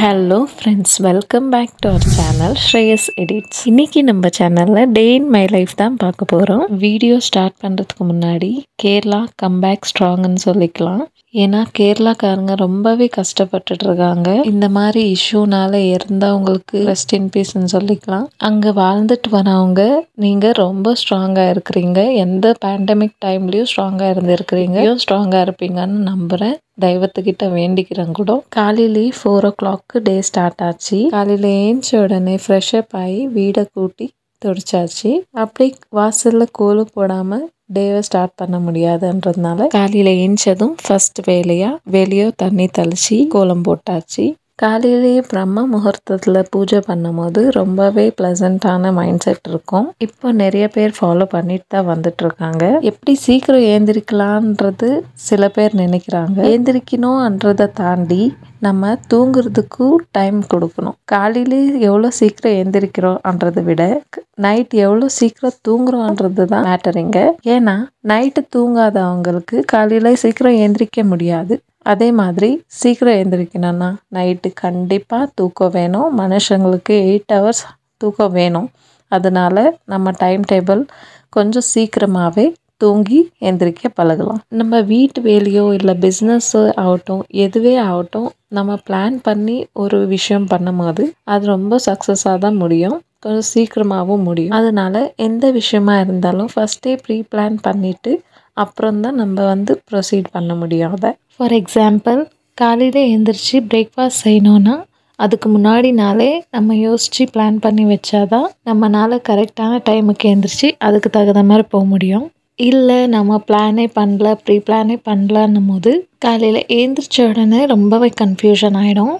hello friends welcome back to our channel Shreyas edits இன்னைக்கு நம்ம சேனலில் டே இன் மை லைஃப் தான் பார்க்க போகிறோம் வீடியோ ஸ்டார்ட் பண்ணுறதுக்கு முன்னாடி கேரளா கம்பேக் ஸ்ட்ராங்னு சொல்லிக்கலாம் ஏன்னா கேரளாக்காரங்க ரொம்பவே கஷ்டப்பட்டுட்டு இருக்காங்க இந்த மாதிரி இஷ்யூனால இறந்தவங்களுக்கு ரெஸ்ட் இன் பீஸ்ன்னு சொல்லிக்கலாம் அங்கே வாழ்ந்துட்டு வரவங்க நீங்கள் ரொம்ப ஸ்ட்ராங்காக இருக்கிறீங்க எந்த பேண்டமிக் டைம்லேயும் ஸ்ட்ராங்காக இருந்திருக்கிறீங்க ஸ்ட்ராங்காக இருப்பீங்கன்னு நம்புகிறேன் தெய்வத்துக்கிட்ட வேண்டிக்கிறேன் கூட కాలిలి four o'clock day start ஆச்சு காலையில் ஏஞ்ச உடனே ஃப்ரெஷ் அப் ஆகி வீடை கூட்டி துடிச்சாச்சு அப்படி வாசல்ல கோலு போடாம டேவை ஸ்டார்ட் பண்ண முடியாதுன்றதுனால காலையில ஏஞ்சதும் ஃபர்ஸ்ட் வேலையா வெளியோ தண்ணி தெளிச்சு கோலம் போட்டாச்சு காலையிலேயே பிரம்ம முகூர்த்தத்தில் பூஜை பண்ணும்போது ரொம்பவே ப்ளசண்ட்டான மைண்ட் செட் இருக்கும் இப்போ நிறைய பேர் ஃபாலோ பண்ணிட்டு தான் வந்துட்டுருக்காங்க எப்படி சீக்கிரம் ஏந்திரிக்கலான்றது சில பேர் நினைக்கிறாங்க ஏந்திரிக்கணும்ன்றதை தாண்டி நம்ம தூங்குறதுக்கும் டைம் கொடுக்கணும் காலையிலே எவ்வளோ சீக்கிரம் ஏந்திரிக்கிறோன்றதை விட நைட் எவ்வளோ சீக்கிரம் தூங்குறோன்றது தான் மேட்டருங்க ஏன்னா நைட்டு தூங்காதவங்களுக்கு காலையில் சீக்கிரம் ஏந்திரிக்க முடியாது அதே மாதிரி சீக்கிரம் எழுந்திரிக்கணும்னா நைட்டு கண்டிப்பாக தூக்கம் வேணும் மனுஷங்களுக்கு எயிட் ஹவர்ஸ் தூக்கம் வேணும் அதனால் நம்ம டைம் டேபிள் கொஞ்சம் சீக்கிரமாகவே தூங்கி எந்திரிக்க பழகலாம் நம்ம வீட்டு வேலையோ இல்லை பிஸ்னஸ்ஸோ ஆகட்டும் எதுவே ஆகட்டும் நம்ம பிளான் பண்ணி ஒரு விஷயம் பண்ணும்போது அது ரொம்ப சக்ஸஸாக தான் முடியும் கொஞ்சம் சீக்கிரமாகவும் முடியும் அதனால் எந்த விஷயமா இருந்தாலும் ஃபஸ்ட்டே ப்ரீ பிளான் பண்ணிவிட்டு அப்புறம் தான் நம்ம வந்து ப்ரொசீட் பண்ண முடியும் அதை ஃபார் எக்ஸாம்பிள் காலையில் எழுந்திரிச்சி பிரேக்ஃபாஸ்ட் செய்யணுன்னா அதுக்கு முன்னாடி நாளே நம்ம யோசித்து பிளான் பண்ணி வச்சா தான் நம்மளால் கரெக்டான டைமுக்கு எழுந்திரிச்சி அதுக்கு தகுந்த மாதிரி போக முடியும் இல்லை நம்ம பிளானே பண்ணல ப்ரீ பிளானே பண்ணலான்னும் போது காலையில் எழுந்திரிச்ச உடனே ரொம்பவே கன்ஃபியூஷன் ஆகிடும்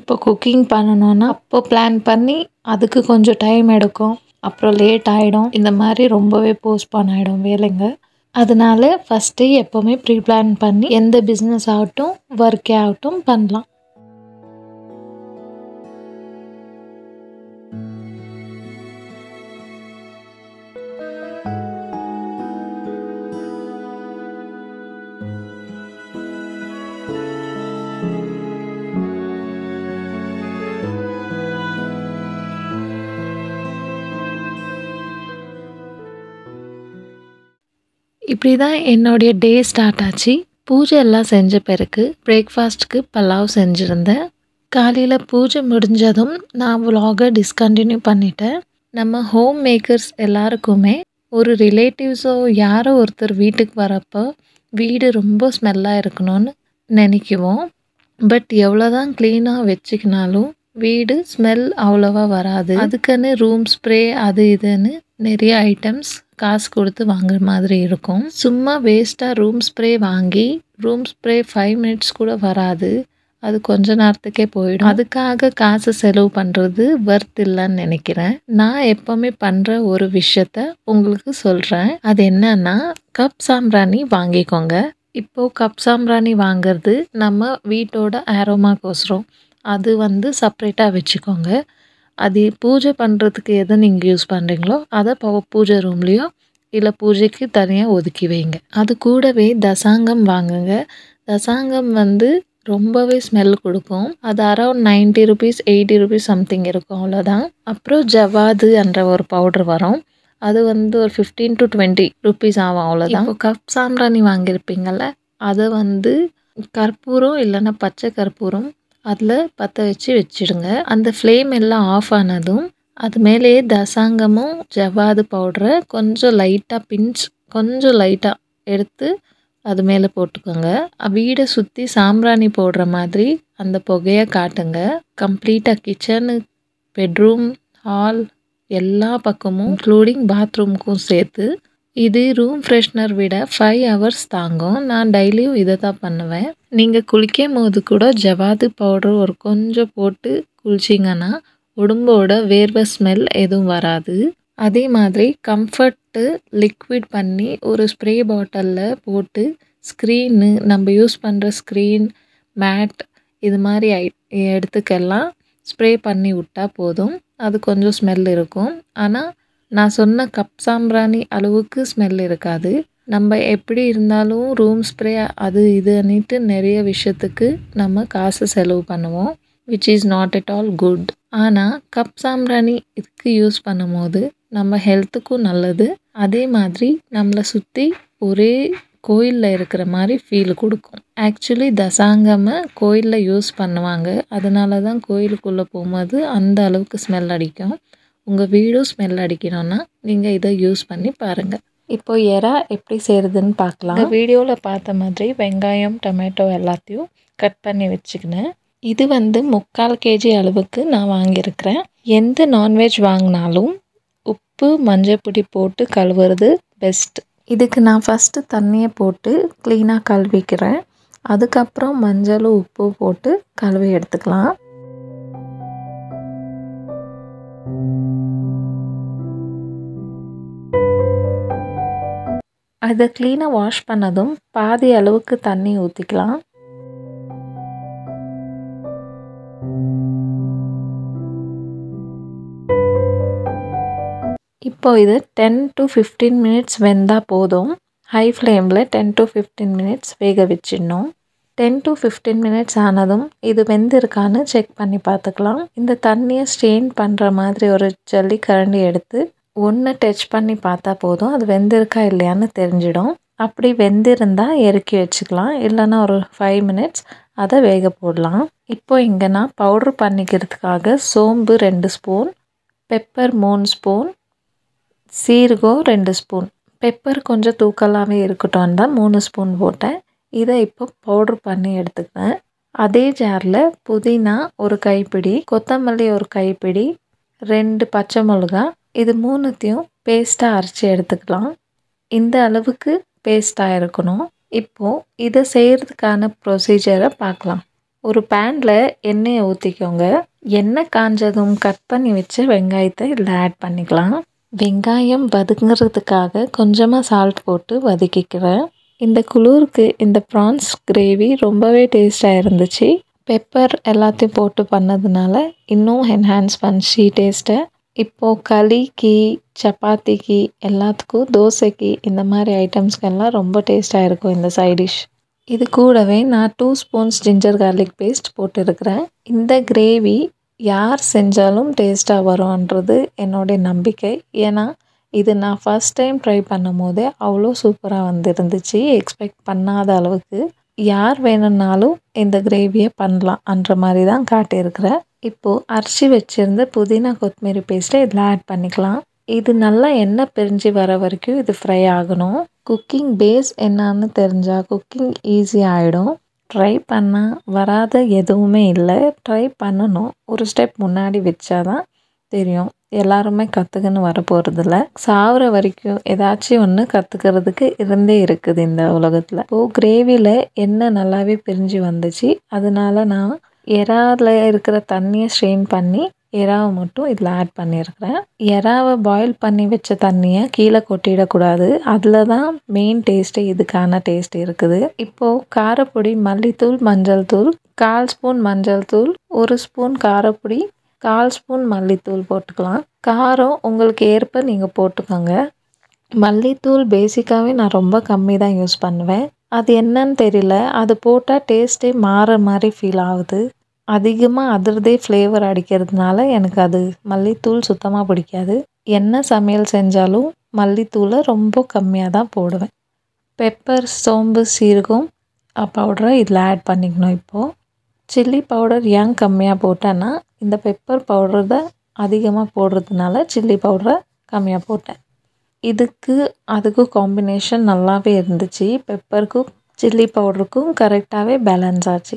இப்போ குக்கிங் பண்ணணுன்னா அப்போ பிளான் பண்ணி அதுக்கு கொஞ்சம் டைம் எடுக்கும் அப்புறம் லேட் ஆகிடும் இந்த மாதிரி ரொம்பவே போஸ்ட்பான் ஆகிடும் வேலைங்க அதனால ஃபஸ்ட்டு எப்போவுமே ப்ரீ பிளான் பண்ணி எந்த பிஸ்னஸ் ஆகட்டும் ஒர்க்கே ஆகட்டும் பண்ணலாம் இப்படி தான் என்னுடைய டே ஸ்டார்ட் ஆச்சு பூஜை எல்லாம் செஞ்ச பிறகு பிரேக்ஃபாஸ்ட்டுக்கு பலாவ் செஞ்சுருந்தேன் காலையில் பூஜை முடிஞ்சதும் நான் விலாகை டிஸ்கண்டினியூ பண்ணிட்டேன் நம்ம ஹோம் மேக்கர்ஸ் எல்லாருக்குமே ஒரு ரிலேட்டிவ்ஸோ யாரோ ஒருத்தர் வீட்டுக்கு வரப்போ வீடு ரொம்ப ஸ்மெல்லாக இருக்கணும்னு நினைக்குவோம் பட் எவ்வளோதான் க்ளீனாக வச்சுக்கினாலும் வீடு ஸ்மெல் அவ்வளோவா வராது அதுக்குன்னு ரூம் ஸ்ப்ரே அது இதுன்னு நிறைய ஐட்டம்ஸ் காசு கொடுத்து வாங்குற மாதிரி இருக்கும் சும்மா வேஸ்ட்டாக ரூம் ஸ்ப்ரே வாங்கி ரூம் ஸ்ப்ரே ஃபைவ் மினிட்ஸ் கூட வராது அது கொஞ்ச நேரத்துக்கே போயிடும் அதுக்காக காசு செலவு பண்ணுறது வர்த் இல்லைன்னு நினைக்கிறேன் நான் எப்போவுமே பண்ணுற ஒரு விஷயத்த உங்களுக்கு சொல்கிறேன் அது என்னன்னா கப் சாம்பிராணி வாங்கிக்கோங்க இப்போது கப் சாம்பிராணி வாங்கிறது நம்ம வீட்டோட ஆரோமா கோசரம் அது வந்து செப்ரேட்டாக வச்சுக்கோங்க அது பூஜை பண்ணுறதுக்கு எதை நீங்கள் யூஸ் பண்ணுறீங்களோ அதை பூஜை ரூம்லேயோ இல்லை பூஜைக்கு தனியாக ஒதுக்கி வைங்க அது கூடவே தசாங்கம் வாங்குங்க தசாங்கம் வந்து ரொம்பவே ஸ்மெல் கொடுக்கும் அது around ninety rupees eighty rupees something இருக்கும் அவ்வளோதான் அப்புறம் ஜவாது என்ற ஒரு பவுடர் வரும் அது வந்து ஒரு ஃபிஃப்டீன் டு டுவெண்ட்டி ருபீஸ் ஆகும் அவ்வளோதான் கப் சாம்பிராணி வாங்கியிருப்பீங்கள்ல அதை வந்து கற்பூரம் இல்லைன்னா பச்சை கற்பூரம் அதில் பற்ற வச்சு வச்சிடுங்க அந்த ஃப்ளேம் எல்லாம் ஆஃப் ஆனதும் அது மேலேயே தசாங்கமும் ஜவ்வாது பவுட்ரை கொஞ்சம் லைட்டாக பிஞ்ச் கொஞ்சம் லைட்டாக எடுத்து அது மேலே போட்டுக்கோங்க வீடை சுற்றி சாம்பிராணி போடுற மாதிரி அந்த புகையை காட்டுங்க கம்ப்ளீட்டாக கிச்சனு பெட்ரூம் ஹால் எல்லா பக்கமும் இன்க்ளூடிங் பாத்ரூமுக்கும் சேர்த்து இது ரூம் ஃப்ரெஷ்னர் விட ஃபைவ் ஹவர்ஸ் தாங்கும் நான் டெய்லியும் இதை தான் பண்ணுவேன் நீங்கள் குளிக்கும் போது கூட ஜவாது பவுடர் ஒரு கொஞ்சம் போட்டு குளிச்சிங்கன்னா உடம்போட வேர்வை ஸ்மெல் எதுவும் வராது அதே மாதிரி கம்ஃபர்ட்டு லிக்விட் பண்ணி ஒரு ஸ்ப்ரே பாட்டிலில் போட்டு ஸ்க்ரீனு நம்ம யூஸ் பண்ணுற ஸ்க்ரீன் மேட் இது மாதிரி ஐ எடுத்துக்கெல்லாம் ஸ்ப்ரே பண்ணி விட்டால் போதும் அது கொஞ்சம் ஸ்மெல் இருக்கும் ஆனால் நான் சொன்ன கப் சாம்பிராணி அளவுக்கு ஸ்மெல் இருக்காது நம்ம எப்படி இருந்தாலும் ரூம் ஸ்ப்ரே அது இதுன்னுட்டு நிறைய விஷயத்துக்கு நம்ம காசு செலவு பண்ணுவோம் which is not at all good ஆனால் கப் சாம்பிராணி இதுக்கு யூஸ் பண்ணும்போது நம்ம ஹெல்த்துக்கும் நல்லது அதே மாதிரி நம்மளை சுற்றி ஒரே கோயிலில் இருக்கிற மாதிரி ஃபீல் கொடுக்கும் ஆக்சுவலி தசாங்கம கோயிலில் யூஸ் பண்ணுவாங்க அதனால தான் கோயிலுக்குள்ளே போகும்போது அந்த அளவுக்கு ஸ்மெல் அடிக்கும் உங்கள் வீடும் ஸ்மெல் அடிக்கணும்னா நீங்கள் இதை யூஸ் பண்ணி பாருங்கள் இப்போ எறா எப்படி செய்கிறதுன்னு பார்க்கலாம் வீடியோவில் பார்த்த மாதிரி வெங்காயம் டொமேட்டோ எல்லாத்தையும் கட் பண்ணி வச்சுக்கினேன் இது வந்து முக்கால் கேஜி அளவுக்கு நான் வாங்கியிருக்கிறேன் எந்த நான்வெஜ் வாங்கினாலும் உப்பு மஞ்சப்பொடி போட்டு கழுவுறது பெஸ்ட் இதுக்கு நான் ஃபஸ்ட்டு தண்ணியை போட்டு க்ளீனாக கழுவிக்கிறேன் அதுக்கப்புறம் மஞ்சளும் உப்பு போட்டு கழுவி எடுத்துக்கலாம் இதை க்ளீனாக வாஷ் பண்ணதும் பாதி அளவுக்கு தண்ணி ஊற்றிக்கலாம் இப்போ இது டென் டு ஃபிஃப்டீன் மினிட்ஸ் வெந்தால் போதும் ஹை ஃப்ளேமில் டென் டு ஃபிஃப்டீன் மினிட்ஸ் வேக வச்சிடணும் டென் டு ஃபிஃப்டீன் மினிட்ஸ் ஆனதும் இது வெந்திருக்கான்னு செக் பண்ணி பார்த்துக்கலாம் இந்த தண்ணியை ஸ்டெயின் பண்ணுற மாதிரி ஒரு ஜல்லி கரண்டி எடுத்து ஒன்று டச் பண்ணி பார்த்தா போதும் அது வெந்திருக்கா இல்லையான்னு தெரிஞ்சிடும் அப்படி வெந்திருந்தால் இறக்கி வச்சுக்கலாம் இல்லைன்னா ஒரு ஃபைவ் மினிட்ஸ் அதை வேக போடலாம் இப்போ இங்கே நான் பவுட்ரு பண்ணிக்கிறதுக்காக சோம்பு ரெண்டு ஸ்பூன் பெப்பர் மூணு ஸ்பூன் சீரகம் ரெண்டு ஸ்பூன் பெப்பர் கொஞ்சம் தூக்கலாகவே இருக்கட்டும் தான் மூணு ஸ்பூன் போட்டேன் இதை இப்போ பவுட்ரு பண்ணி எடுத்துக்கிறேன் அதே ஜாரில் புதினா ஒரு கைப்பிடி கொத்தமல்லி ஒரு கைப்பிடி ரெண்டு பச்சை மிளகா இது மூணுத்தையும் பேஸ்ட்டாக அரைச்சி எடுத்துக்கலாம் இந்த அளவுக்கு பேஸ்ட்டாக இருக்கணும் இப்போது இதை செய்கிறதுக்கான ப்ரொசீஜரை பார்க்கலாம் ஒரு பேனில் எண்ணெயை ஊற்றிக்கோங்க எண்ணெய் காஞ்சதும் கட் பண்ணி வச்ச வெங்காயத்தை இதில் ஆட் பண்ணிக்கலாம் வெங்காயம் வதங்குறதுக்காக கொஞ்சமாக சால்ட் போட்டு வதக்கிக்கிறேன் இந்த குளூருக்கு இந்த ப்ரான்ஸ் கிரேவி ரொம்பவே டேஸ்ட்டாக இருந்துச்சு பெப்பர் எல்லாத்தையும் போட்டு பண்ணதுனால இன்னும் என்ஹான்ஸ் பண்ணிச்சு டேஸ்ட்டை இப்போது களிக்கு சப்பாத்திக்கு எல்லாத்துக்கும் தோசைக்கு இந்த மாதிரி ஐட்டம்ஸ்க்கெல்லாம் ரொம்ப டேஸ்ட்டாக இருக்கும் இந்த சைடிஷ் இது கூடவே நான் two spoons ginger garlic paste போட்டிருக்கிறேன் இந்த கிரேவி யார் செஞ்சாலும் டேஸ்ட்டாக வரும்ன்றது என்னுடைய நம்பிக்கை ஏன்னா இது நான் ஃபஸ்ட் டைம் ட்ரை பண்ணும் போதே அவ்வளோ சூப்பராக வந்துருந்துச்சு எக்ஸ்பெக்ட் பண்ணாத அளவுக்கு யார் வேணும்னாலும் இந்த கிரேவியை பண்ணலாம் அன்ற மாதிரி தான் காட்டியிருக்கிறேன் இப்போது அரிசி வச்சுருந்த புதினா கொத்தமல்லி பேஸ்ட்டை இதில் ஆட் பண்ணிக்கலாம் இது நல்லா எண்ணெய் பிரிஞ்சு வர வரைக்கும் இது ஃப்ரை ஆகணும் குக்கிங் பேஸ் என்னான்னு தெரிஞ்சால் குக்கிங் ஆகிடும் ட்ரை பண்ணால் வராத எதுவுமே இல்லை ட்ரை பண்ணணும் ஒரு ஸ்டெப் முன்னாடி வச்சா தான் தெரியும் எல்லாருமே கற்றுக்குன்னு வர போகிறதில்ல வரைக்கும் ஏதாச்சும் ஒன்று கற்றுக்கிறதுக்கு இருந்தே இருக்குது இந்த உலகத்தில் இப்போது கிரேவியில் என்ன நல்லாவே பிரிஞ்சு வந்துச்சு அதனால நான் எறாவில் இருக்கிற தண்ணியை ஸ்ட்ரெயின் பண்ணி எறாவை மட்டும் இதில் ஆட் பண்ணியிருக்கிறேன் எறாவை பாயில் பண்ணி வச்ச தண்ணியை கீழே கொட்டிடக்கூடாது அதில் தான் மெயின் டேஸ்ட்டு இதுக்கான டேஸ்ட் இருக்குது இப்போது காரப்பொடி மல்லித்தூள் மஞ்சள் தூள் கால் ஸ்பூன் மஞ்சள் தூள் ஒரு ஸ்பூன் காரப்பொடி கால் ஸ்பூன் மல்லித்தூள் போட்டுக்கலாம் காரம் உங்களுக்கு ஏற்ப நீங்கள் போட்டுக்கோங்க மல்லித்தூள் பேசிக்காகவே நான் ரொம்ப கம்மி தான் யூஸ் பண்ணுவேன் அது என்னன்னு தெரியல அது போட்டால் டேஸ்ட்டே மாற மாதிரி ஃபீல் ஆகுது அதிகமாக அதிர்தே ஃப்ளேவர் அடிக்கிறதுனால எனக்கு அது மல்லித்தூள் சுத்தமாக பிடிக்காது என்ன சமையல் செஞ்சாலும் மல்லித்தூளை ரொம்ப கம்மியாக தான் போடுவேன் பெப்பர் சோம்பு சீரகம் பவுடரை இதில் ஆட் பண்ணிக்கணும் இப்போது சில்லி பவுடர் ஏன் கம்மியாக போட்டேன்னா இந்த பெப்பர் பவுடர் தான் அதிகமாக போடுறதுனால சில்லி பவுடரை கம்மியாக போட்டேன் இதுக்கு அதுக்கும் காம்பினேஷன் நல்லாவே இருந்துச்சு பெப்பருக்கும் சில்லி பவுடருக்கும் கரெக்டாகவே பேலன்ஸ் ஆச்சு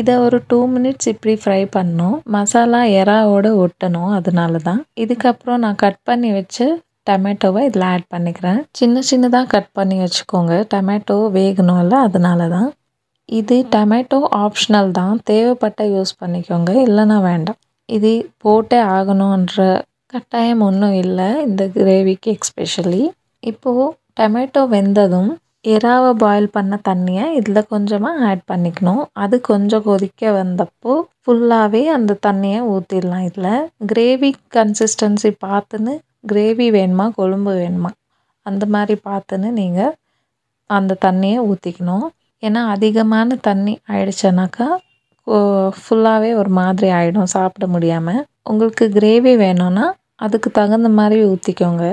இதை ஒரு டூ மினிட்ஸ் இப்படி ஃப்ரை பண்ணோம் மசாலா எறாவோடு ஒட்டணும் அதனால தான் இதுக்கப்புறம் நான் கட் பண்ணி வச்சு டமேட்டோவை இதில் ஆட் பண்ணிக்கிறேன் சின்ன சின்னதாக கட் பண்ணி வச்சுக்கோங்க வேகணும் இல்லை அதனால தான் இது டமேட்டோ ஆப்ஷனல் தான் தேவைப்பட்ட யூஸ் பண்ணிக்கோங்க இல்லைன்னா வேண்டாம் இது போட்டே ஆகணுன்ற கட்டாயம் ஒன்றும் இல்லை இந்த கிரேவிக்கு எக்ஸ்பெஷலி இப்போது டமேட்டோ வெந்ததும் எறாவை பாயில் பண்ண தண்ணியை இதில் கொஞ்சமாக ஆட் பண்ணிக்கணும் அது கொஞ்சம் கொதிக்க வந்தப்போ ஃபுல்லாகவே அந்த தண்ணியை ஊற்றிடலாம் இதில் கிரேவி கன்சிஸ்டன்சி பார்த்துன்னு கிரேவி வேணுமா கொழும்பு வேணுமா அந்த மாதிரி பார்த்துன்னு நீங்கள் அந்த தண்ணியை ஊற்றிக்கணும் ஏன்னா அதிகமான தண்ணி ஆயிடுச்சுனாக்கா ஃபுல்லாகவே ஒரு மாதிரி ஆகிடும் சாப்பிட முடியாமல் உங்களுக்கு கிரேவி வேணும்னா அதுக்கு தகுந்த மாதிரி ஊற்றிக்கோங்க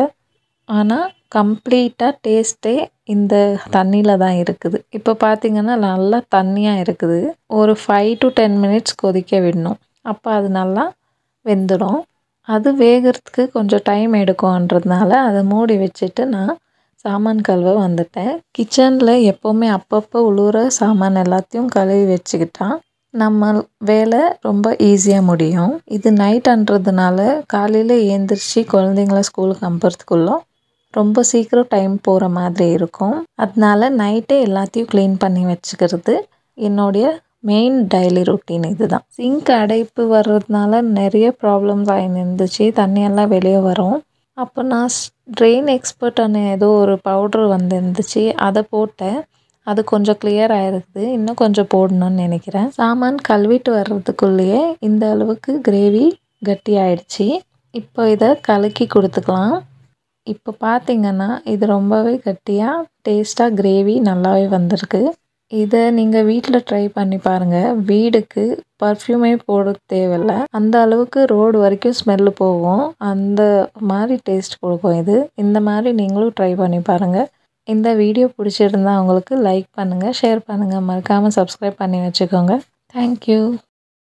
ஆனால் கம்ப்ளீட்டாக டேஸ்ட்டே இந்த தண்ணியில் தான் இருக்குது இப்போ பார்த்திங்கன்னா நல்லா தண்ணியாக இருக்குது ஒரு ஃபைவ் டு டென் மினிட்ஸ் கொதிக்க விடணும் அப்போ அது நல்லா வெந்துடும் அது வேகிறதுக்கு கொஞ்சம் டைம் எடுக்கும்ன்றதுனால அதை மூடி வச்சுட்டு நான் சாமான் கழுவ வந்துட்டேன் கிச்சனில் எப்போவுமே அப்பப்போ உழுவுற சாமான் எல்லாத்தையும் கழுவி வச்சுக்கிட்டான் நம்ம வேலை ரொம்ப ஈஸியாக முடியும் இது நைட்ன்றதுனால காலையில் ஏந்திரிச்சு குழந்தைங்கள ஸ்கூலுக்கு அனுப்புறதுக்குள்ளே ரொம்ப சீக்கிரம் டைம் போகிற மாதிரி இருக்கும் அதனால நைட்டே எல்லாத்தையும் க்ளீன் பண்ணி வச்சுக்கிறது என்னுடைய மெயின் டெய்லி ரொட்டீன் இதுதான் சிங்க் அடைப்பு வர்றதுனால நிறைய ப்ராப்ளம்ஸ் ஆகி இருந்துச்சு தண்ணியெல்லாம் வெளியே வரும் அப்போ நான் ட்ரெயின் எக்ஸ்பர்ட்டான ஏதோ ஒரு பவுட்ரு வந்துருந்துச்சு அதை போட்டேன் அது கொஞ்சம் கிளியர் ஆகிருக்குது இன்னும் கொஞ்சம் போடணுன்னு நினைக்கிறேன் சாமான் கழுவிட்டு வர்றதுக்குள்ளேயே இந்த அளவுக்கு கிரேவி கட்டி ஆகிடுச்சி இப்போ இதை கலக்கி கொடுத்துக்கலாம் இப்போ பார்த்திங்கன்னா இது ரொம்பவே கட்டியாக டேஸ்ட்டாக கிரேவி நல்லாவே வந்திருக்கு இதை நீங்கள் வீட்டில் ட்ரை பண்ணி பாருங்கள் வீடுக்கு பர்ஃப்யூமே போட தேவையில்ல அந்த அளவுக்கு ரோடு வரைக்கும் ஸ்மெல்லு போகும் அந்த மாதிரி டேஸ்ட் கொடுக்கும் இது இந்த மாதிரி நீங்களும் ட்ரை பண்ணி பாருங்கள் இந்த வீடியோ பிடிச்சிருந்தா அவங்களுக்கு லைக் பண்ணுங்கள் ஷேர் பண்ணுங்கள் மறக்காமல் சப்ஸ்கிரைப் பண்ணி வச்சுக்கோங்க தேங்க்யூ